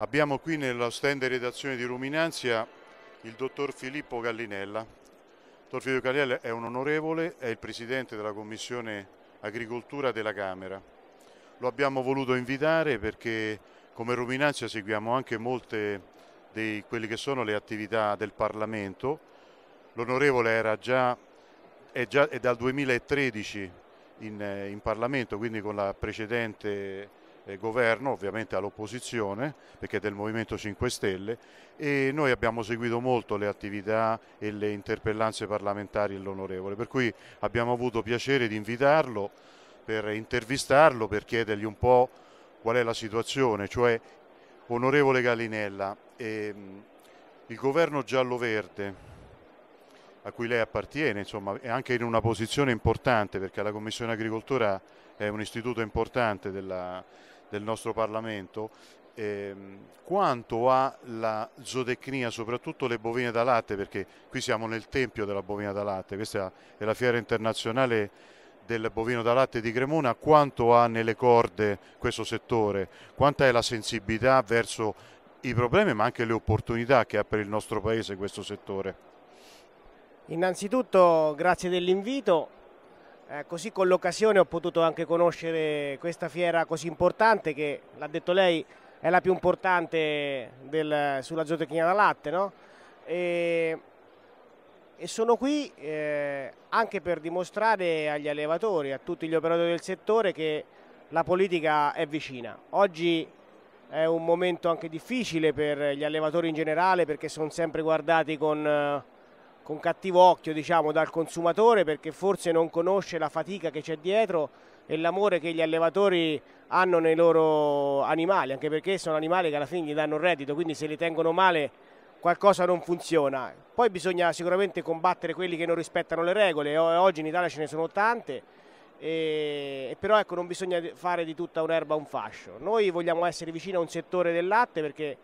Abbiamo qui nella stand redazione di Ruminanzia il dottor Filippo Gallinella. dottor Filippo Gallinella è un onorevole, è il presidente della Commissione Agricoltura della Camera. Lo abbiamo voluto invitare perché come Ruminanzia seguiamo anche molte di quelle che sono le attività del Parlamento. L'onorevole già, è, già, è dal 2013 in, eh, in Parlamento, quindi con la precedente governo, ovviamente all'opposizione, perché è del Movimento 5 Stelle, e noi abbiamo seguito molto le attività e le interpellanze parlamentari dell'onorevole, per cui abbiamo avuto piacere di invitarlo per intervistarlo, per chiedergli un po' qual è la situazione, cioè onorevole Gallinella, ehm, il governo giallo-verde a cui lei appartiene, insomma, è anche in una posizione importante perché la Commissione Agricoltura è un istituto importante della, del nostro Parlamento, ehm, quanto ha la zootecnia, soprattutto le bovine da latte, perché qui siamo nel tempio della bovina da latte, questa è la fiera internazionale del bovino da latte di Cremona, quanto ha nelle corde questo settore, quanta è la sensibilità verso i problemi ma anche le opportunità che ha per il nostro paese questo settore. Innanzitutto grazie dell'invito, eh, così con l'occasione ho potuto anche conoscere questa fiera così importante che, l'ha detto lei, è la più importante del, sulla zootecnia da latte. No? E, e, sono qui eh, anche per dimostrare agli allevatori, a tutti gli operatori del settore che la politica è vicina. Oggi è un momento anche difficile per gli allevatori in generale perché sono sempre guardati con... Eh, con cattivo occhio diciamo, dal consumatore perché forse non conosce la fatica che c'è dietro e l'amore che gli allevatori hanno nei loro animali, anche perché sono animali che alla fine gli danno reddito, quindi se li tengono male qualcosa non funziona. Poi bisogna sicuramente combattere quelli che non rispettano le regole, oggi in Italia ce ne sono tante, e... però ecco, non bisogna fare di tutta un'erba un fascio. Noi vogliamo essere vicini a un settore del latte perché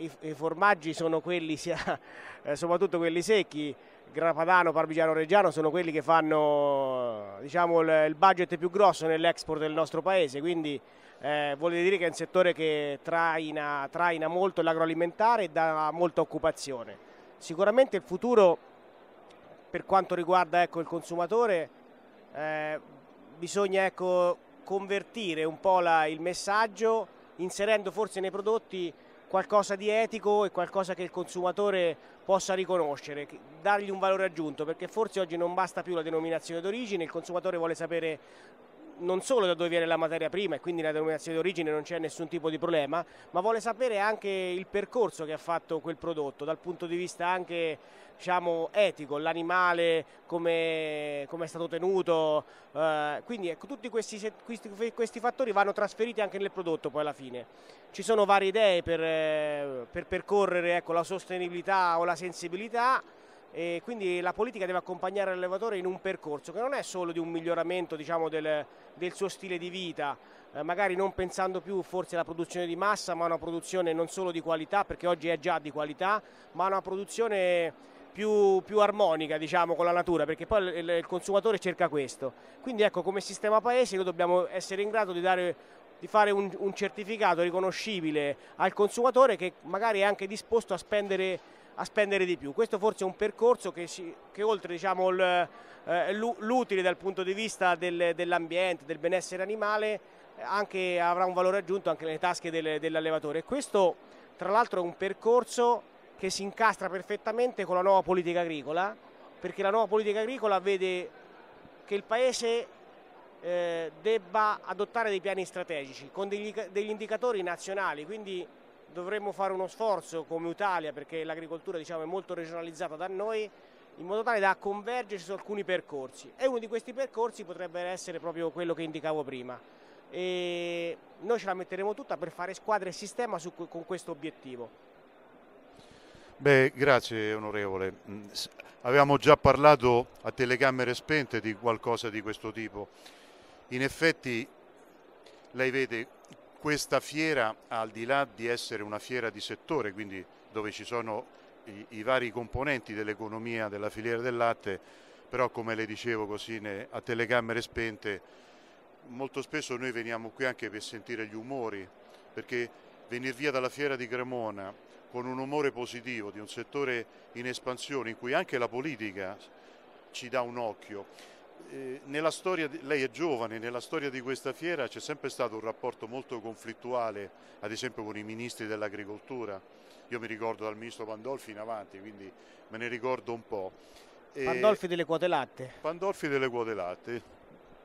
i, i formaggi sono quelli, sia, eh, soprattutto quelli secchi, Grapadano, Parmigiano Reggiano sono quelli che fanno diciamo, il, il budget più grosso nell'export del nostro paese, quindi eh, vuol dire che è un settore che traina, traina molto l'agroalimentare e dà molta occupazione. Sicuramente il futuro per quanto riguarda ecco, il consumatore eh, bisogna ecco, convertire un po' la, il messaggio inserendo forse nei prodotti qualcosa di etico e qualcosa che il consumatore possa riconoscere, dargli un valore aggiunto, perché forse oggi non basta più la denominazione d'origine, il consumatore vuole sapere non solo da dove viene la materia prima e quindi la denominazione d'origine non c'è nessun tipo di problema, ma vuole sapere anche il percorso che ha fatto quel prodotto dal punto di vista anche diciamo, etico, l'animale, come, come, è stato tenuto, eh, quindi ecco, tutti questi, questi, questi, fattori vanno trasferiti anche nel prodotto poi alla fine. Ci sono varie idee per, eh, per percorrere ecco, la sostenibilità o la sensibilità e quindi la politica deve accompagnare l'allevatore in un percorso che non è solo di un miglioramento diciamo, del, del, suo stile di vita, eh, magari non pensando più forse alla produzione di massa, ma a una produzione non solo di qualità, perché oggi è già di qualità, ma a una produzione più, più armonica diciamo, con la natura, perché poi il, il, consumatore cerca questo. Quindi ecco, come sistema paese noi dobbiamo essere in grado di dare di fare un, un certificato riconoscibile al consumatore che magari è anche disposto a spendere a spendere di più. Questo forse è un percorso che, ci, che oltre diciamo, eh, l'utile dal punto di vista del, dell'ambiente, del benessere animale, eh, anche, avrà un valore aggiunto anche nelle tasche del, dell'allevatore. Questo tra l'altro è un percorso che si incastra perfettamente con la nuova politica agricola, perché la nuova politica agricola vede che il Paese eh, debba adottare dei piani strategici con degli, degli indicatori nazionali, quindi dovremmo fare uno sforzo come Italia, perché l'agricoltura diciamo, è molto regionalizzata da noi, in modo tale da convergerci su alcuni percorsi e uno di questi percorsi potrebbe essere proprio quello che indicavo prima. E noi ce la metteremo tutta per fare squadra e sistema su, con questo obiettivo. Beh, grazie onorevole. Mm, avevamo già parlato a telecamere spente di qualcosa di questo tipo. In effetti lei vede questa fiera, al di là di essere una fiera di settore, quindi dove ci sono i, i vari componenti dell'economia della filiera del latte, però come le dicevo così ne, a telecamere spente, molto spesso noi veniamo qui anche per sentire gli umori, perché venire via dalla fiera di Cremona con un umore positivo di un settore in espansione in cui anche la politica ci dà un occhio eh, nella storia, lei è giovane, nella storia di questa fiera c'è sempre stato un rapporto molto conflittuale, ad esempio con i ministri dell'agricoltura. Io mi ricordo dal ministro Pandolfi in avanti, quindi me ne ricordo un po'. Pandolfi delle quote latte. Pandolfi delle quote latte.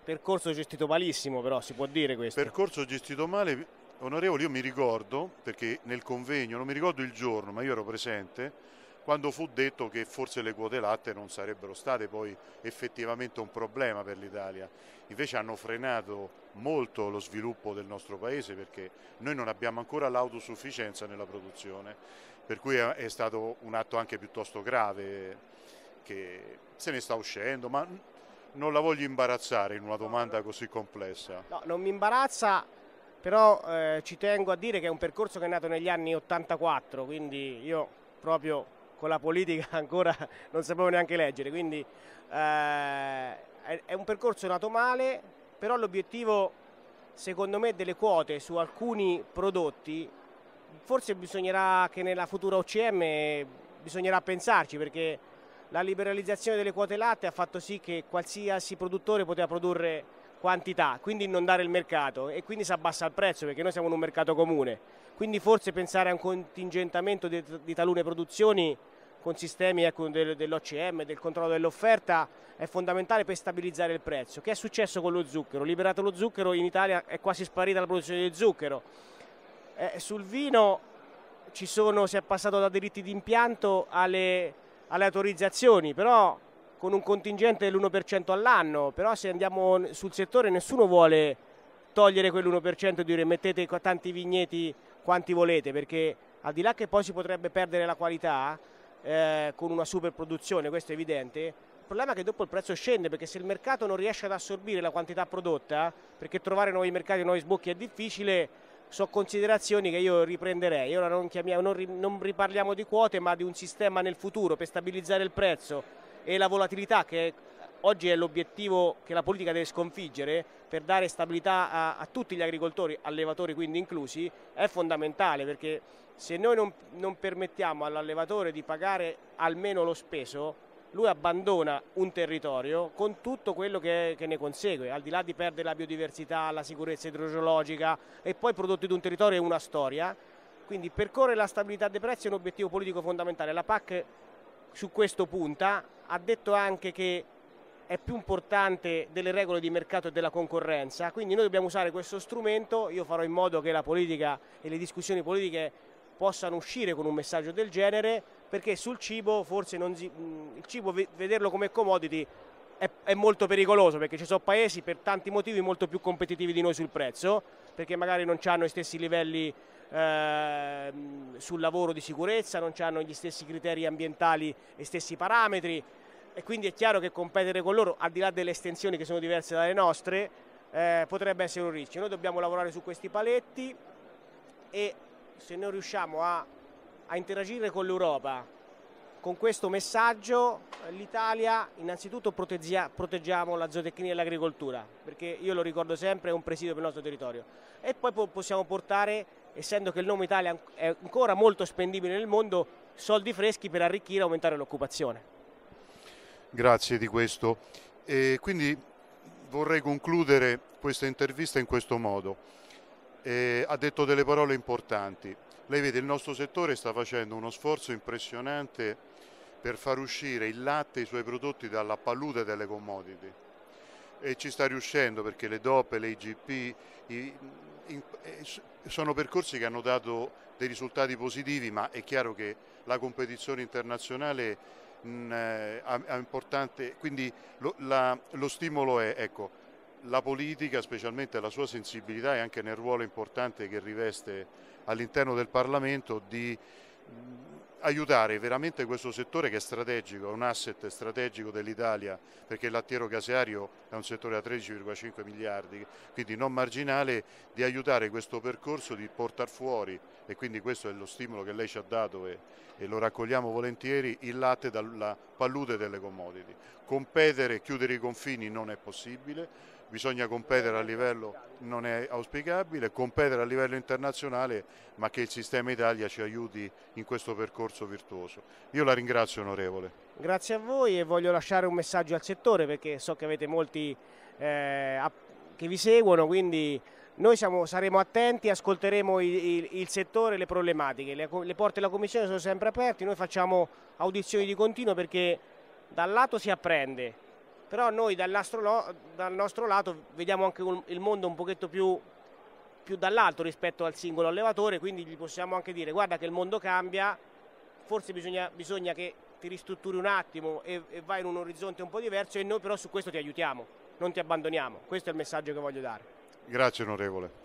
Percorso gestito malissimo, però si può dire questo. Percorso gestito male, onorevole, io mi ricordo, perché nel convegno, non mi ricordo il giorno, ma io ero presente quando fu detto che forse le quote latte non sarebbero state poi effettivamente un problema per l'Italia. Invece hanno frenato molto lo sviluppo del nostro paese perché noi non abbiamo ancora l'autosufficienza nella produzione, per cui è stato un atto anche piuttosto grave che se ne sta uscendo, ma non la voglio imbarazzare in una domanda così complessa. No, non mi imbarazza, però eh, ci tengo a dire che è un percorso che è nato negli anni 84, quindi io proprio con la politica ancora non sapevo neanche leggere, quindi eh, è un percorso nato male, però l'obiettivo secondo me delle quote su alcuni prodotti forse bisognerà che nella futura OCM bisognerà pensarci perché la liberalizzazione delle quote latte ha fatto sì che qualsiasi produttore poteva produrre quantità, quindi inondare il mercato e quindi si abbassa il prezzo perché noi siamo in un mercato comune. Quindi forse pensare a un contingentamento di, di talune produzioni con sistemi ecco, del, dell'OCM, del controllo dell'offerta, è fondamentale per stabilizzare il prezzo. Che è successo con lo zucchero? Liberato lo zucchero, in Italia è quasi sparita la produzione di zucchero. Eh, sul vino sono, si è passato da diritti di impianto alle, alle autorizzazioni, però con un contingente dell'1% all'anno, però se andiamo sul settore nessuno vuole togliere quell'1% e dire mettete tanti vigneti quanti volete, perché al di là che poi si potrebbe perdere la qualità eh, con una superproduzione, questo è evidente, il problema è che dopo il prezzo scende, perché se il mercato non riesce ad assorbire la quantità prodotta, perché trovare nuovi mercati e nuovi sbocchi è difficile, sono considerazioni che io riprenderei. Ora non, chiamiamo, non, non riparliamo di quote, ma di un sistema nel futuro per stabilizzare il prezzo e la volatilità che oggi è l'obiettivo che la politica deve sconfiggere per dare stabilità a, a tutti gli agricoltori, allevatori quindi inclusi, è fondamentale perché se noi non, non permettiamo all'allevatore di pagare almeno lo speso, lui abbandona un territorio con tutto quello che, che, ne consegue, al di là di perdere la biodiversità, la sicurezza idrogeologica e poi i prodotti di un territorio è una storia. Quindi percorrere la stabilità dei prezzi è un obiettivo politico fondamentale. La PAC su questo punta, ha detto anche che è più importante delle regole di mercato e della concorrenza, quindi noi dobbiamo usare questo strumento, io farò in modo che la politica e le discussioni politiche possano uscire con un messaggio del genere, perché sul cibo forse non, mm, il cibo vederlo come commodity è, è molto pericoloso, perché ci sono paesi per tanti motivi molto più competitivi di noi sul prezzo, perché magari non hanno i stessi livelli Ehm, sul lavoro di sicurezza, non hanno gli stessi criteri ambientali e stessi parametri e quindi è chiaro che competere con loro, al di là delle estensioni che sono diverse dalle nostre, eh, potrebbe essere un rischio. Noi dobbiamo lavorare su questi paletti e se noi riusciamo a, a interagire con l'Europa, con questo messaggio l'Italia innanzitutto proteggia, proteggiamo la zootecnia e l'agricoltura, perché io lo ricordo sempre è un presidio per il nostro territorio e poi po- possiamo portare essendo che il nome Italia è ancora molto spendibile nel mondo, soldi freschi per arricchire e aumentare l'occupazione. Grazie di questo. E quindi vorrei concludere questa intervista in questo modo. E ha detto delle parole importanti. Lei vede, il nostro settore sta facendo uno sforzo impressionante per far uscire il latte e i suoi prodotti dalla palude delle commodity e ci sta riuscendo perché le DOP, le IGP, i, in, eh, sono percorsi che hanno dato dei risultati positivi, ma è chiaro che la competizione internazionale mh, è, eh, importante, quindi lo, la, lo stimolo è ecco, la politica, specialmente la sua sensibilità e anche nel ruolo importante che riveste all'interno del Parlamento di aiutare veramente questo settore che è strategico, è un asset strategico dell'Italia perché il lattiero caseario è un settore a 13,5 miliardi, quindi non marginale, di aiutare questo percorso di portare fuori e quindi questo è lo stimolo che lei ci ha dato e, e lo raccogliamo volentieri, il latte dalla palude delle commodity. Competere, chiudere i confini non è possibile, bisogna competere a livello, non è auspicabile, competere a livello internazionale, ma che il sistema Italia ci aiuti in questo percorso virtuoso. Io la ringrazio onorevole. Grazie a voi e voglio lasciare un messaggio al settore perché so che avete molti eh, che vi seguono, quindi noi siamo, saremo attenti, ascolteremo il, il, il settore e le problematiche. Le, le, porte della Commissione sono sempre aperte, noi facciamo audizioni di continuo perché dal lato si apprende, però noi dal nostro lato vediamo anche un, il mondo un pochetto più, più dall'alto rispetto al singolo allevatore, quindi gli possiamo anche dire guarda che il mondo cambia, forse bisogna, bisogna che ti ristrutturi un attimo e, e vai in un orizzonte un po' diverso e noi però su questo ti aiutiamo, non ti abbandoniamo, questo è il messaggio che voglio dare. Grazie onorevole.